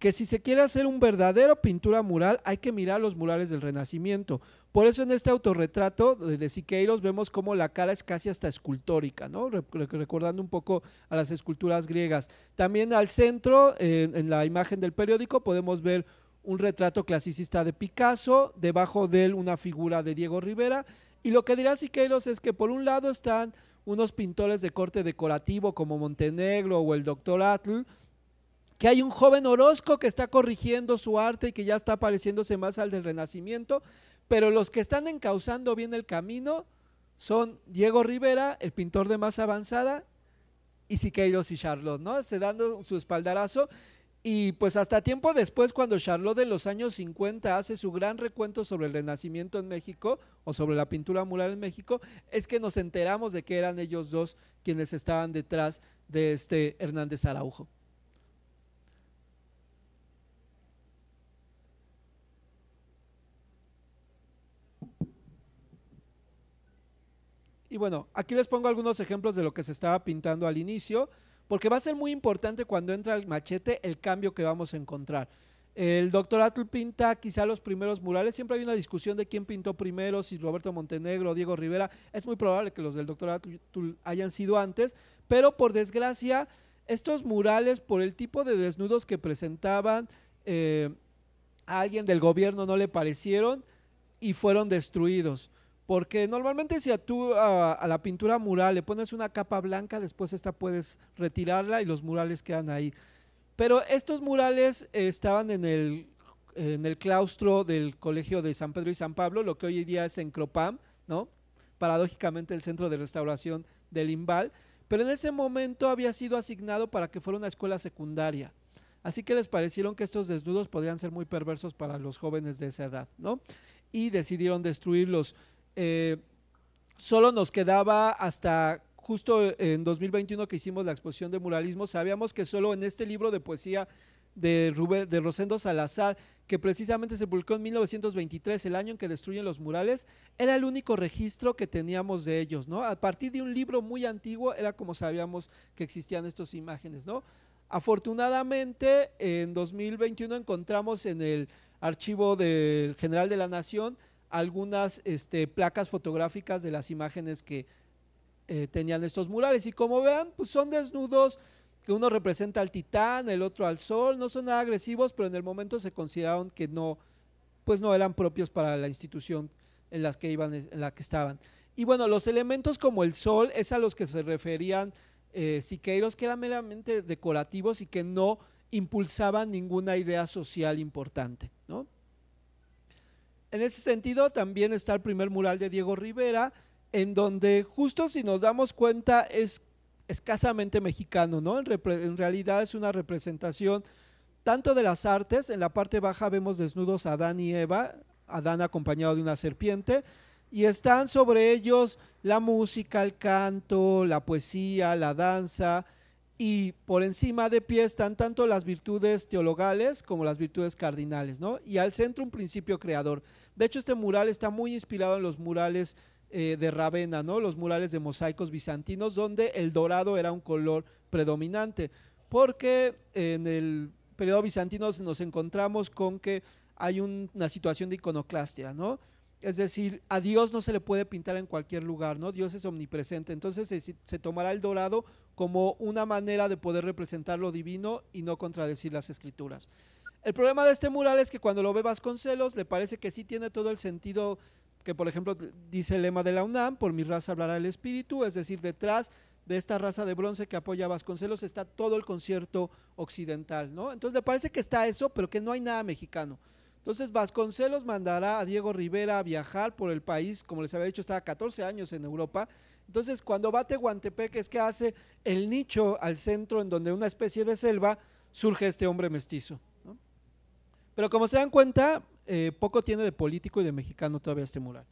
que si se quiere hacer un verdadero pintura mural, hay que mirar los murales del Renacimiento. Por eso en este autorretrato de Siqueiros vemos como la cara es casi hasta escultórica, ¿no? recordando un poco a las esculturas griegas. También al centro, en la imagen del periódico, podemos ver un retrato clasicista de Picasso, debajo de él una figura de Diego Rivera. Y lo que dirá Siqueiros es que por un lado están unos pintores de corte decorativo como Montenegro o el Doctor Atl, que hay un joven Orozco que está corrigiendo su arte y que ya está pareciéndose más al del Renacimiento, pero los que están encauzando bien el camino son Diego Rivera, el pintor de más avanzada, y Siqueiros y Charlotte, ¿no? Se dan su espaldarazo. Y pues hasta tiempo después, cuando Charlotte de los años 50 hace su gran recuento sobre el Renacimiento en México o sobre la pintura mural en México, es que nos enteramos de que eran ellos dos quienes estaban detrás de este Hernández Araujo. Y bueno, aquí les pongo algunos ejemplos de lo que se estaba pintando al inicio, porque va a ser muy importante cuando entra el machete el cambio que vamos a encontrar. El doctor Atul pinta quizá los primeros murales. Siempre hay una discusión de quién pintó primero, si Roberto Montenegro, o Diego Rivera. Es muy probable que los del doctor Atul hayan sido antes, pero por desgracia, estos murales, por el tipo de desnudos que presentaban, eh, a alguien del gobierno no le parecieron y fueron destruidos. Porque normalmente si a a, la pintura mural le pones una capa blanca, después esta puedes retirarla y los murales quedan ahí. Pero estos murales estaban en el, en el claustro del Colegio de San Pedro y San Pablo, lo que hoy día es en Cropam ¿no? Paradójicamente el Centro de Restauración del Imbal, pero en ese momento había sido asignado para que fuera una escuela secundaria. Así que les parecieron que estos desnudos podrían ser muy perversos para los jóvenes de esa edad, ¿no? Y decidieron destruirlos. Eh, solo nos quedaba hasta justo en 2021 que hicimos la exposición de muralismo, sabíamos que solo en este libro de poesía de, de Rosendo Salazar, que precisamente se publicó en 1923, el año en que destruyen los murales, era el único registro que teníamos de ellos, ¿no? A partir de un libro muy antiguo era como sabíamos que existían estas imágenes, ¿no? Afortunadamente, en 2021 encontramos en el archivo del General de la Nación algunas este, placas fotográficas de las imágenes que eh, tenían estos murales. Y como vean, pues son desnudos que uno representa al titán, el otro al sol, no son nada agresivos, pero en el momento se consideraron que no, pues no eran propios para la institución en, las que iban, la que estaban. Y bueno, los elementos como el sol es a los que se referían eh, Siqueiros, que eran meramente decorativos y que no impulsaban ninguna idea social importante. En ese sentido, también está el primer mural de Diego Rivera, en donde justo si nos damos cuenta es escasamente mexicano, ¿no? En, realidad es una representación tanto de las artes, en la parte baja vemos desnudos a Adán y Eva, Adán acompañado de una serpiente, y están sobre ellos la música, el canto, la poesía, la danza, y por encima de pie están tanto las virtudes teologales como las virtudes cardinales, ¿no? Y al centro un principio creador. De hecho, este mural está muy inspirado en los murales eh, de Ravenna, ¿no? Los murales de mosaicos bizantinos, donde el dorado era un color predominante. Porque en el periodo bizantino nos encontramos con que hay una situación de iconoclastia, ¿no? Es decir, a Dios no se le puede pintar en cualquier lugar, ¿no? Dios es omnipresente. Entonces se, tomará el dorado como una manera de poder representar lo divino y no contradecir las escrituras. El problema de este mural es que cuando lo ve Vasconcelos le parece que sí tiene todo el sentido que, por ejemplo, dice el lema de la UNAM, por mi raza hablará el espíritu, es decir, detrás de esta raza de bronce que apoya Vasconcelos está todo el concierto occidental, ¿no? Entonces le parece que está eso, pero que no hay nada mexicano. Entonces Vasconcelos mandará a Diego Rivera a viajar por el país, como les había dicho, estaba 14 años en Europa. Entonces cuando va a es que hace el nicho al centro en donde una especie de selva surge este hombre mestizo. Pero como se dan cuenta, eh, poco tiene de político y de mexicano todavía este mural.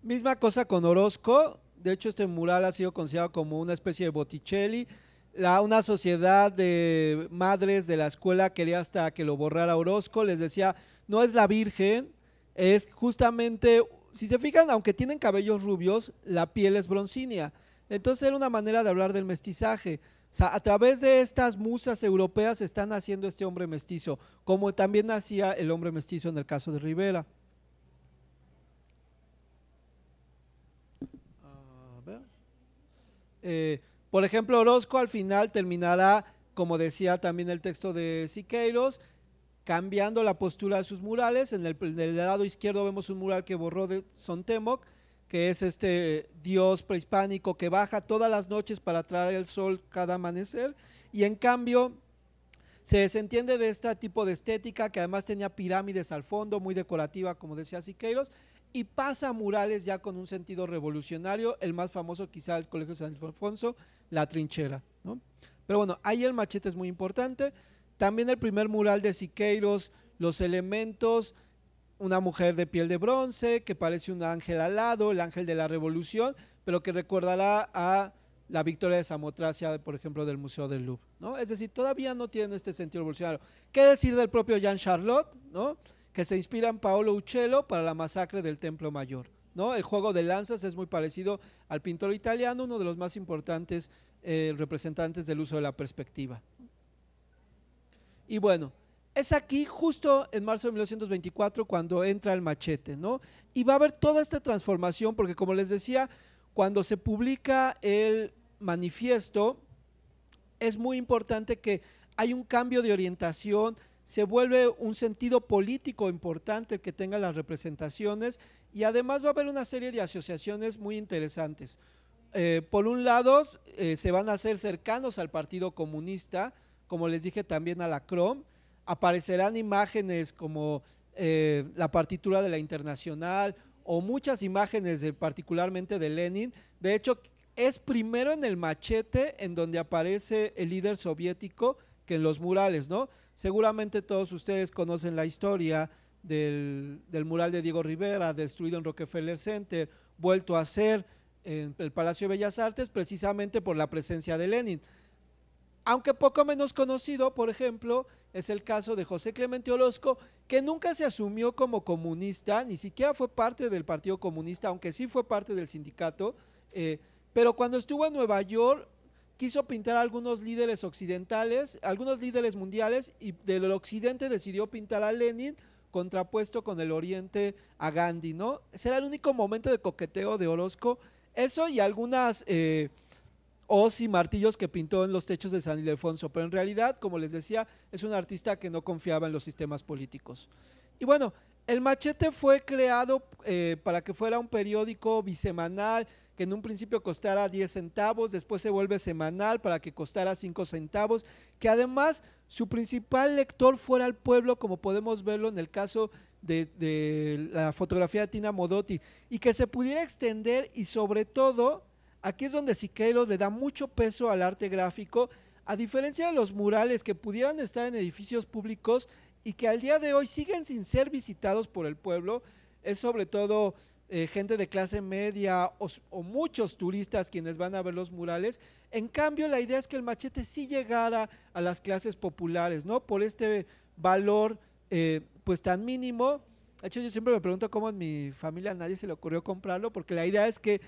Misma cosa con Orozco. De hecho, este mural ha sido considerado como una especie de Botticelli. La, una sociedad de madres de la escuela quería hasta que lo borrara Orozco. Les decía, no es la Virgen, es justamente, si se fijan, aunque tienen cabellos rubios, la piel es broncínea. Entonces era una manera de hablar del mestizaje. O sea, a través de estas musas europeas están haciendo este hombre mestizo, como también hacía el hombre mestizo en el caso de Rivera. Eh, por ejemplo, Orozco al final terminará, como decía también el texto de Siqueiros, cambiando la postura de sus murales. En el, lado izquierdo vemos un mural que borró de Sontemoc, que es este dios prehispánico que baja todas las noches para traer el sol cada amanecer. Y en cambio, se desentiende de este tipo de estética que además tenía pirámides al fondo, muy decorativa, como decía Siqueiros, y pasa a murales ya con un sentido revolucionario, el más famoso quizá el Colegio San Alfonso, La Trinchera. ¿no? Pero bueno, ahí el machete es muy importante. También el primer mural de Siqueiros, los elementos, una mujer de piel de bronce que parece un ángel alado, el ángel de la revolución, pero que recordará a la victoria de Samotracia, por ejemplo, del Museo del Louvre, ¿no? Es decir, todavía no tiene este sentido revolucionario. ¿Qué decir del propio Jean Charlotte, Que se inspira en Paolo Uccello para la masacre del Templo Mayor, ¿no? El juego de lanzas es muy parecido al pintor italiano, uno de los más importantes eh, representantes del uso de la perspectiva. Y bueno, es aquí justo en marzo de 1924 cuando entra el machete, ¿no? Y va a haber toda esta transformación porque como les decía, cuando se publica el manifiesto, es muy importante que hay un cambio de orientación, se vuelve un sentido político importante que tengan las representaciones y además va a haber una serie de asociaciones muy interesantes. Eh, por un lado, eh, se van a hacer cercanos al Partido Comunista, como les dije también a la Crom, aparecerán imágenes como eh, la partitura de la Internacional o muchas imágenes de, particularmente de Lenin. De hecho, es primero en el machete en donde aparece el líder soviético que en los murales, ¿no? Seguramente todos ustedes conocen la historia del, del mural de Diego Rivera, destruido en Rockefeller Center, vuelto a ser en el Palacio de Bellas Artes, precisamente por la presencia de Lenin. Aunque poco menos conocido, por ejemplo, es el caso de José Clemente Orozco, que nunca se asumió como comunista, ni siquiera fue parte del Partido Comunista, aunque sí fue parte del sindicato, eh, pero cuando estuvo en Nueva York quiso pintar a algunos líderes occidentales, algunos líderes mundiales, y del occidente decidió pintar a Lenin contrapuesto con el oriente a Gandhi, ¿no? Será el único momento de coqueteo de Orozco. Eso y algunas... Eh, o si martillos que pintó en los techos de San Ildefonso. Pero en realidad, como les decía, es un artista que no confiaba en los sistemas políticos. Y bueno, el machete fue creado eh, para que fuera un periódico bisemanal que en un principio costara 10 centavos, después se vuelve semanal para que costara 5 centavos, que además su principal lector fuera el pueblo, como podemos verlo en el caso de, de la fotografía de Tina Modotti, y que se pudiera extender y sobre todo Aquí es donde Siqueiro le da mucho peso al arte gráfico, a diferencia de los murales que pudieran estar en edificios públicos y que al día de hoy siguen sin ser visitados por el pueblo, es sobre todo eh, gente de clase media o, muchos turistas quienes van a ver los murales. En cambio, la idea es que el machete sí llegara a las clases populares, ¿no? Por este valor eh, pues tan mínimo. De hecho, yo siempre me pregunto cómo en mi familia nadie se le ocurrió comprarlo, porque la idea es que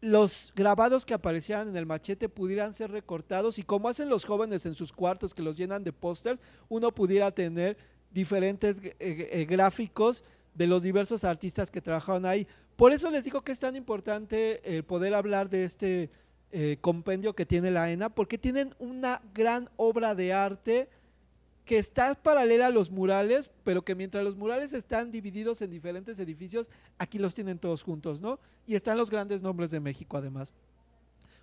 los grabados que aparecían en el machete pudieran ser recortados y como hacen los jóvenes en sus cuartos que los llenan de pósters, uno pudiera tener diferentes eh, eh, gráficos de los diversos artistas que trabajaban ahí. Por eso les digo que es tan importante el eh, poder hablar de este compendio que tiene la ENA, porque tienen una gran obra de arte que está paralela a los murales, pero que mientras los murales están divididos en diferentes edificios, aquí los tienen todos juntos, ¿no? Y están los grandes nombres de México además.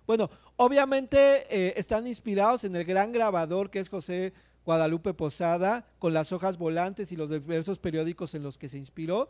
Bueno, obviamente eh, están inspirados en el gran grabador que es José Guadalupe Posada, con las hojas volantes y los diversos periódicos en los que se inspiró.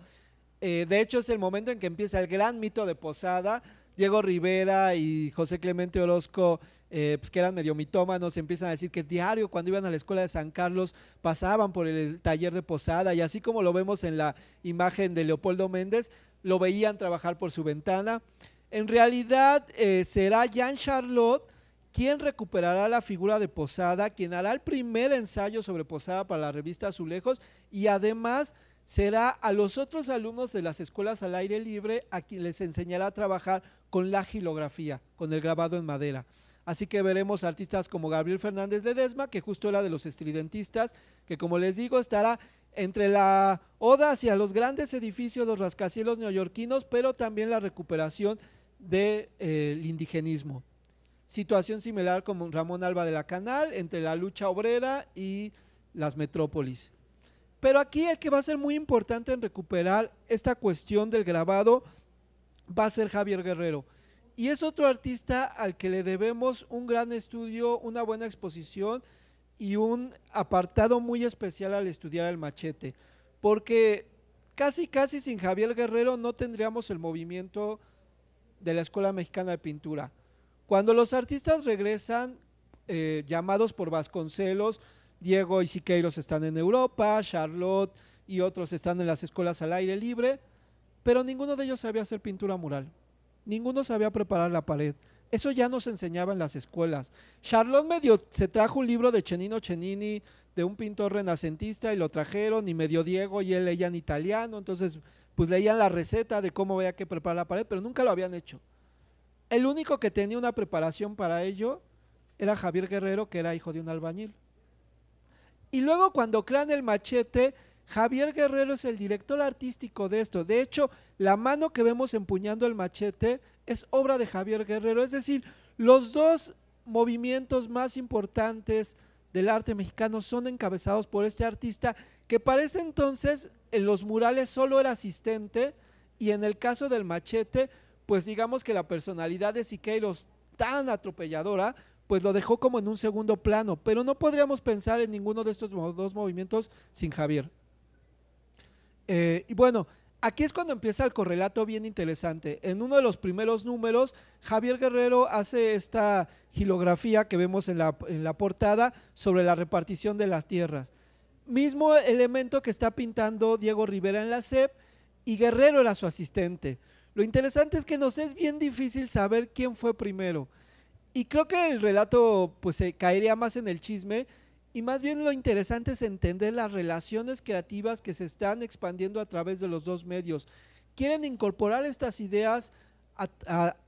Eh, de hecho, es el momento en que empieza el gran mito de Posada, Diego Rivera y José Clemente Orozco, eh, pues que eran medio mitómanos, empiezan a decir que diario cuando iban a la escuela de San Carlos pasaban por el taller de posada y así como lo vemos en la imagen de Leopoldo Méndez, lo veían trabajar por su ventana. En realidad eh, será Jean Charlotte quien recuperará la figura de Posada, quien hará el primer ensayo sobre Posada para la revista Azulejos y además será a los otros alumnos de las escuelas al aire libre a quien les enseñará a trabajar con la gilografía, con el grabado en madera. Así que veremos artistas como Gabriel Fernández Ledesma, que justo era de los estridentistas, que como les digo estará entre la oda hacia los grandes edificios, los rascacielos neoyorquinos, pero también la recuperación del de, eh, indigenismo. Situación similar como Ramón Alba de la Canal, entre la lucha obrera y las metrópolis. Pero aquí el que va a ser muy importante en recuperar esta cuestión del grabado va a ser Javier Guerrero. Y es otro artista al que le debemos un gran estudio, una buena exposición y un apartado muy especial al estudiar el machete. Porque casi, casi sin Javier Guerrero no tendríamos el movimiento de la Escuela Mexicana de Pintura. Cuando los artistas regresan, eh, llamados por Vasconcelos, Diego y Siqueiros están en Europa, Charlotte y otros están en las escuelas al aire libre, pero ninguno de ellos sabía hacer pintura mural, ninguno sabía preparar la pared. Eso ya nos enseñaba en las escuelas. Charlot medio se trajo un libro de Chenino Chenini, de un pintor renacentista, y lo trajeron, y medio Diego, y él leían italiano, entonces pues leían la receta de cómo había que preparar la pared, pero nunca lo habían hecho. El único que tenía una preparación para ello era Javier Guerrero, que era hijo de un albañil. Y luego cuando crean el machete, Javier Guerrero es el director artístico de esto. De hecho, la mano que vemos empuñando el machete es obra de Javier Guerrero. Es decir, los dos movimientos más importantes del arte mexicano son encabezados por este artista que parece entonces en los murales solo era asistente y en el caso del machete, pues digamos que la personalidad de Siqueiros tan atropelladora, pues lo dejó como en un segundo plano, pero no podríamos pensar en ninguno de estos dos movimientos sin Javier. Eh, y bueno, aquí es cuando empieza el correlato bien interesante. En uno de los primeros números, Javier Guerrero hace esta gilografía que vemos en la, portada sobre la repartición de las tierras. Mismo elemento que está pintando Diego Rivera en la CEP y Guerrero era su asistente. Lo interesante es que nos es bien difícil saber quién fue primero. Y creo que el relato pues se caería más en el chisme y más bien lo interesante es entender las relaciones creativas que se están expandiendo a través de los dos medios. Quieren incorporar estas ideas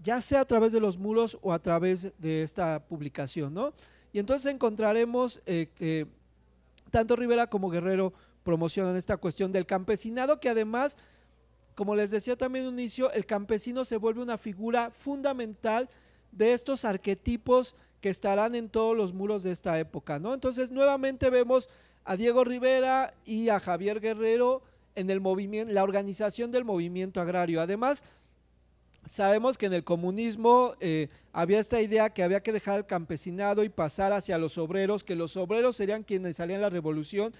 ya sea a través de los muros o a través de esta publicación, Y entonces encontraremos eh, que tanto Rivera como Guerrero promocionan esta cuestión del campesinado, que además, como les decía también Unicio, inicio, el campesino se vuelve una figura fundamental de estos arquetipos que estarán en todos los muros de esta época, ¿no? Entonces nuevamente vemos a Diego Rivera y a Javier Guerrero en el movimiento, la organización del movimiento agrario. Además, sabemos que en el comunismo eh, había esta idea que había que dejar al campesinado y pasar hacia los obreros, que los obreros serían quienes salían la revolución.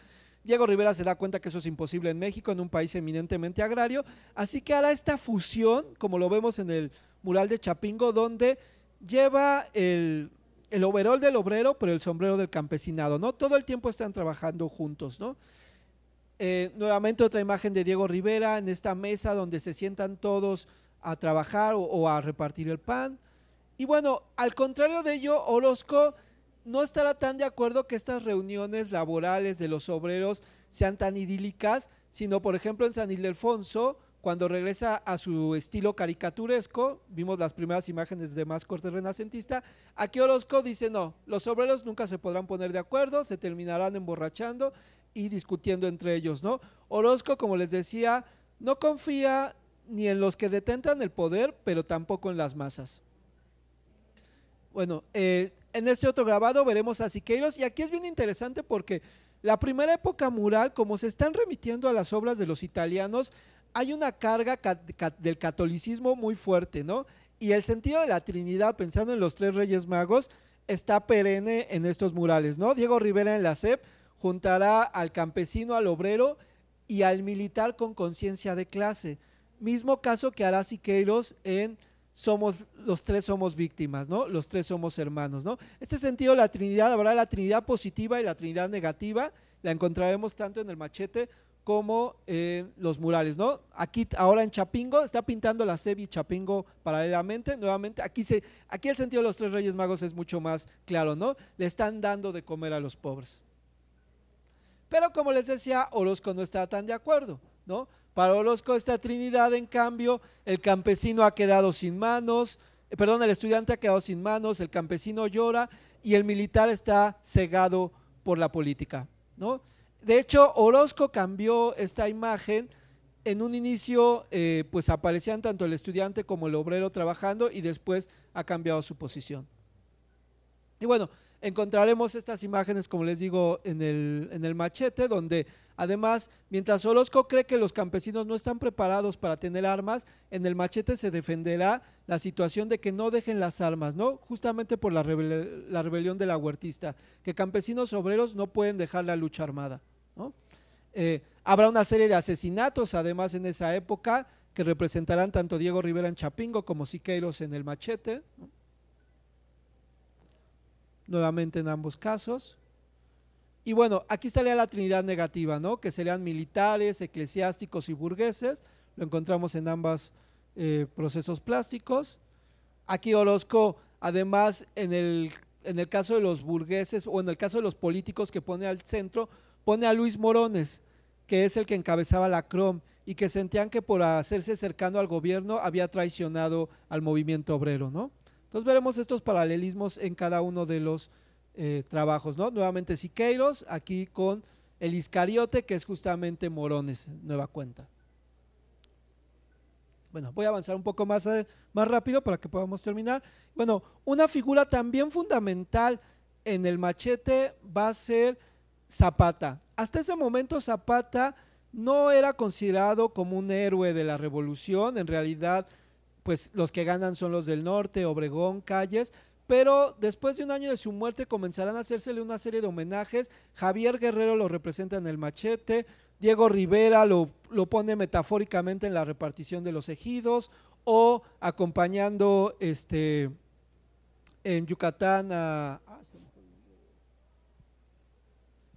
Diego Rivera se da cuenta que eso es imposible en México, en un país eminentemente agrario, así que hará esta fusión, como lo vemos en el mural de Chapingo, donde lleva el el overol del obrero, pero el sombrero del campesinado, ¿no? Todo el tiempo están trabajando juntos, ¿no? Eh, nuevamente otra imagen de Diego Rivera en esta mesa donde se sientan todos a trabajar o, o a repartir el pan. Y bueno, al contrario de ello, Orozco no estará tan de acuerdo que estas reuniones laborales de los obreros sean tan idílicas, sino por ejemplo en San Ildefonso, cuando regresa a su estilo caricaturesco, vimos las primeras imágenes de más corte renacentista, aquí Orozco dice, no, los obreros nunca se podrán poner de acuerdo, se terminarán emborrachando y discutiendo entre ellos, ¿no? Orozco, como les decía, no confía ni en los que detentan el poder, pero tampoco en las masas. Bueno, eh, en este otro grabado veremos a Siqueiros y aquí es bien interesante porque la primera época mural, como se están remitiendo a las obras de los italianos, hay una carga del catolicismo muy fuerte, ¿no? Y el sentido de la Trinidad, pensando en los tres Reyes Magos, está perenne en estos murales, ¿no? Diego Rivera en la CEP juntará al campesino, al obrero y al militar con conciencia de clase. Mismo caso que hará Siqueiros en somos los tres somos víctimas, ¿no? Los tres somos hermanos, ¿no? Este sentido de la Trinidad, habrá la Trinidad positiva y la Trinidad negativa, la encontraremos tanto en el machete como los murales, ¿no? Aquí ahora en Chapingo está pintando la Sebi Chapingo paralelamente, nuevamente aquí se aquí el sentido de los tres Reyes Magos es mucho más claro, ¿no? Le están dando de comer a los pobres. Pero como les decía, Orozco no está tan de acuerdo, ¿no? Para Orozco esta Trinidad, en cambio, el campesino ha quedado sin manos, eh, perdón, el estudiante ha quedado sin manos, el campesino llora y el militar está cegado por la política, ¿no? De hecho, Orozco cambió esta imagen. En un inicio, eh, pues aparecían tanto el estudiante como el obrero trabajando y después ha cambiado su posición. Y bueno, encontraremos estas imágenes, como les digo, en el, machete, donde además, mientras Orozco cree que los campesinos no están preparados para tener armas, en el machete se defenderá la situación de que no dejen las armas, ¿no? Justamente por la, rebelión de la huertista, que campesinos obreros no pueden dejar la lucha armada, eh, habrá una serie de asesinatos, además, en esa época, que representarán tanto Diego Rivera en Chapingo como Siqueiros en el machete, nuevamente en ambos casos. Y bueno, aquí estaría la Trinidad negativa, ¿no? Que serían militares, eclesiásticos y burgueses. Lo encontramos en ambos eh, procesos plásticos. Aquí Orozco, además, en el, en el caso de los burgueses o en el caso de los políticos que pone al centro, pone a Luis Morones, que es el que encabezaba la CROM y que sentían que por hacerse cercano al gobierno había traicionado al movimiento obrero, ¿no? Entonces veremos estos paralelismos en cada uno de los eh, trabajos, ¿no? Nuevamente Siqueiros, aquí con el Iscariote, que es justamente Morones, nueva cuenta. Bueno, voy a avanzar un poco más, eh, más rápido para que podamos terminar. Bueno, una figura también fundamental en el machete va a ser Zapata. Hasta ese momento Zapata no era considerado como un héroe de la revolución, en realidad pues los que ganan son los del norte, Obregón, Calles, pero después de un año de su muerte comenzarán a hacérsele una serie de homenajes. Javier Guerrero lo representa en el machete, Diego Rivera lo, pone metafóricamente en la repartición de los ejidos o acompañando este en Yucatán a,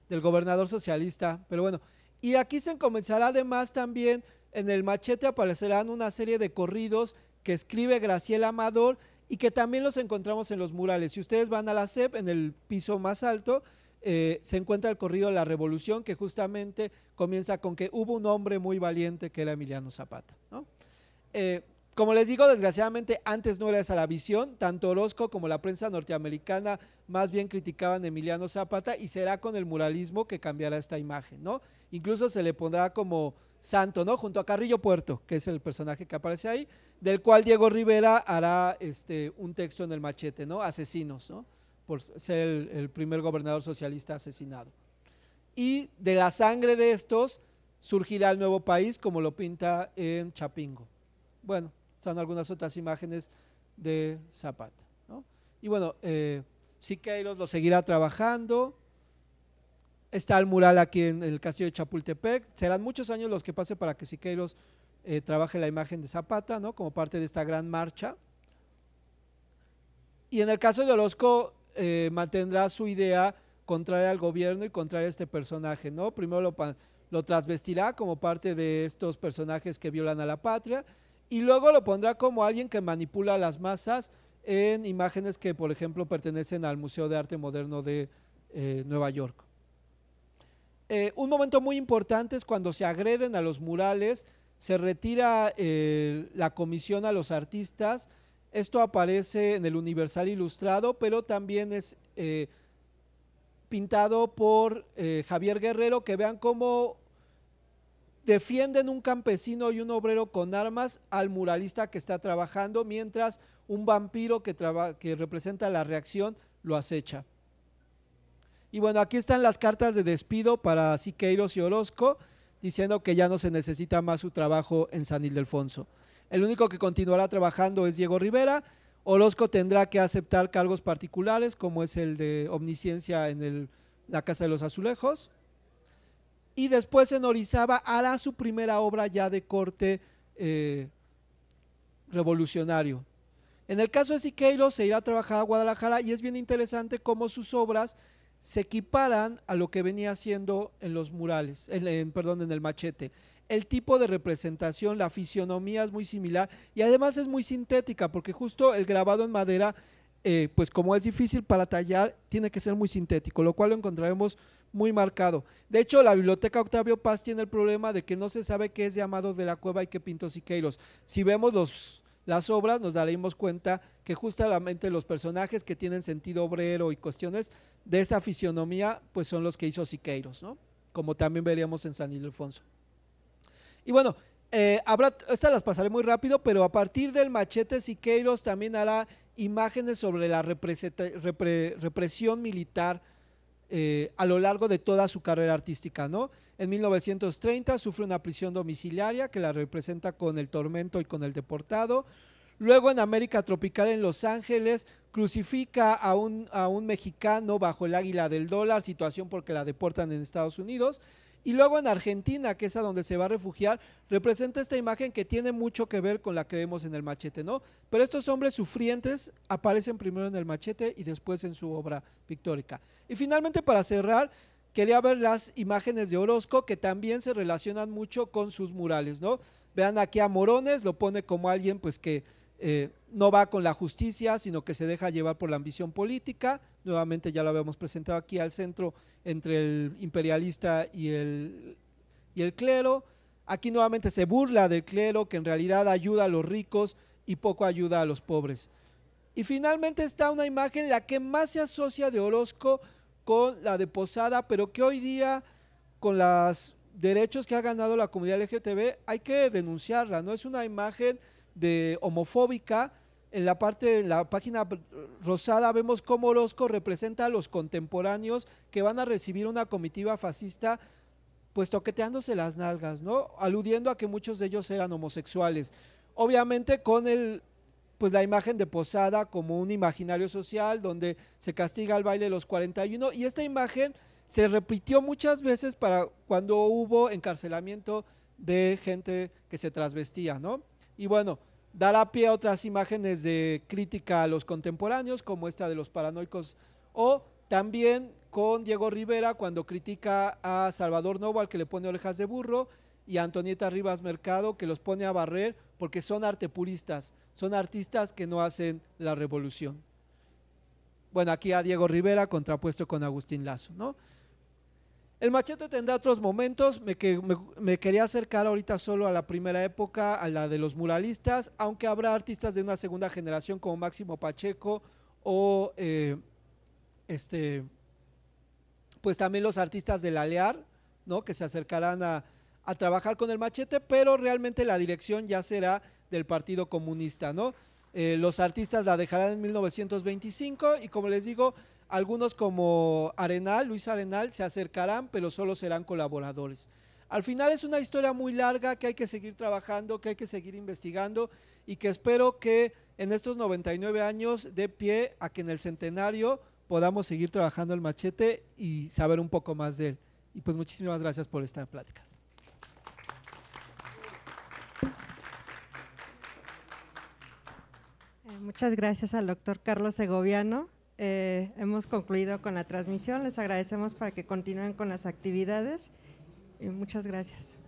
del gobernador socialista, pero bueno, y aquí se comenzará además también en el machete aparecerán una serie de corridos que escribe Graciela Amador y que también los encontramos en los murales. Si ustedes van a la CEP, en el piso más alto, eh, se encuentra el corrido de La Revolución, que justamente comienza con que hubo un hombre muy valiente que era Emiliano Zapata. Eh, como les digo, desgraciadamente antes no era esa la visión, tanto Orozco como la prensa norteamericana más bien criticaban a Emiliano Zapata y será con el muralismo que cambiará esta imagen, ¿no? Incluso se le pondrá como santo, ¿no? Junto a Carrillo Puerto, que es el personaje que aparece ahí, del cual Diego Rivera hará este, un texto en el machete, ¿no? Asesinos, ¿no? Por ser el, primer gobernador socialista asesinado. Y de la sangre de estos surgirá el nuevo país, como lo pinta en Chapingo. Bueno, son algunas otras imágenes de Zapata. Y bueno, eh, Siqueiros lo seguirá trabajando, Está el mural aquí en el castillo de Chapultepec. Serán muchos años los que pase para que Siqueiros eh, trabaje la imagen de Zapata, ¿no? Como parte de esta gran marcha. Y en el caso de Orozco, eh, mantendrá su idea contraria al gobierno y contraria a este personaje, ¿no? Primero lo, lo transvestirá como parte de estos personajes que violan a la patria y luego lo pondrá como alguien que manipula las masas en imágenes que, por ejemplo, pertenecen al Museo de Arte Moderno de eh, Nueva York. Eh, un momento muy importante es cuando se agreden a los murales, se retira eh, la comisión a los artistas. Esto aparece en el Universal Ilustrado, pero también es eh, pintado por Javier Guerrero, que vean cómo defienden un campesino y un obrero con armas al muralista que está trabajando, mientras un vampiro que representa la reacción lo acecha. Y bueno, aquí están las cartas de despido para Siqueiros y Orozco, diciendo que ya no se necesita más su trabajo en San Ildefonso. El único que continuará trabajando es Diego Rivera. Orozco tendrá que aceptar cargos particulares, como es el de omnisciencia en la Casa de los Azulejos. Y después en Orizaba hará su primera obra ya de corte eh, revolucionario. En el caso de Siqueiros se irá a trabajar a Guadalajara y es bien interesante cómo sus obras se equiparan a lo que venía haciendo en los murales, en, perdón, en el machete. El tipo de representación, la fisionomía es muy similar y además es muy sintética porque justo el grabado en madera, eh, pues como es difícil para tallar, tiene que ser muy sintético, lo cual lo encontraremos muy marcado. De hecho, la biblioteca Octavio Paz tiene el problema de que no se sabe qué es llamado de la Cueva y qué pintó Siqueiros. Si vemos los las obras, nos daremos cuenta que justamente los personajes que tienen sentido obrero y cuestiones de esa fisionomía, pues son los que hizo Siqueiros, ¿no? Como también veríamos en San Ildefonso. Y bueno, eh, habrá, estas las pasaré muy rápido, pero a partir del machete Siqueiros también hará imágenes sobre la represión militar eh, a lo largo de toda su carrera artística, ¿no? En 1930 sufre una prisión domiciliaria que la representa con el tormento y con el deportado. Luego en América Tropical en Los Ángeles crucifica a un, a un mexicano bajo el águila del dólar, situación porque la deportan en Estados Unidos. Y luego en Argentina, que es a donde se va a refugiar, representa esta imagen que tiene mucho que ver con la que vemos en el machete, ¿no? Pero estos hombres sufrientes aparecen primero en el machete y después en su obra pictórica. Y finalmente, para cerrar, quería ver las imágenes de Orozco que también se relacionan mucho con sus murales, ¿no? Vean aquí a Morones, lo pone como alguien pues que eh, no va con la justicia, sino que se deja llevar por la ambición política. Nuevamente ya lo habíamos presentado aquí al centro entre el imperialista y el, y el clero. Aquí nuevamente se burla del clero que en realidad ayuda a los ricos y poco ayuda a los pobres. Y finalmente está una imagen la que más se asocia de Orozco con la de Posada, pero que hoy día con los derechos que ha ganado la comunidad LGTB hay que denunciarla, ¿no? Es una imagen de homofóbica. En la parte, en la página rosada, vemos cómo Orozco representa a los contemporáneos que van a recibir una comitiva fascista pues toqueteándose las nalgas, ¿no? Aludiendo a que muchos de ellos eran homosexuales. Obviamente con el pues la imagen de Posada como un imaginario social donde se castiga el baile de los 41 y esta imagen se repitió muchas veces para cuando hubo encarcelamiento de gente que se trasvestía, ¿no? Y bueno, dará pie a otras imágenes de crítica a los contemporáneos, como esta de los paranoicos, o también con Diego Rivera cuando critica a Salvador Novo, al que le pone orejas de burro, y a Antonieta Rivas Mercado, que los pone a barrer porque son artepuristas, son artistas que no hacen la revolución. Bueno, aquí a Diego Rivera contrapuesto con Agustín Lazo, ¿no? El machete tendrá otros momentos, me, me, quería acercar ahorita solo a la primera época, a la de los muralistas, aunque habrá artistas de una segunda generación como Máximo Pacheco o eh, este, pues también los artistas del Alear, ¿no? que se acercarán a, trabajar con el machete, pero realmente la dirección ya será del Partido Comunista, ¿no? Eh, los artistas la dejarán en 1925 y como les digo, algunos como Arenal, Luis Arenal, se acercarán, pero solo serán colaboradores. Al final es una historia muy larga que hay que seguir trabajando, que hay que seguir investigando y que espero que en estos 99 años dé pie a que en el centenario podamos seguir trabajando el machete y saber un poco más de él. Y pues muchísimas gracias por esta plática. Eh, muchas gracias al doctor Carlos Segoviano. Eh, hemos concluido con la transmisión. Les agradecemos para que continúen con las actividades. Y muchas gracias.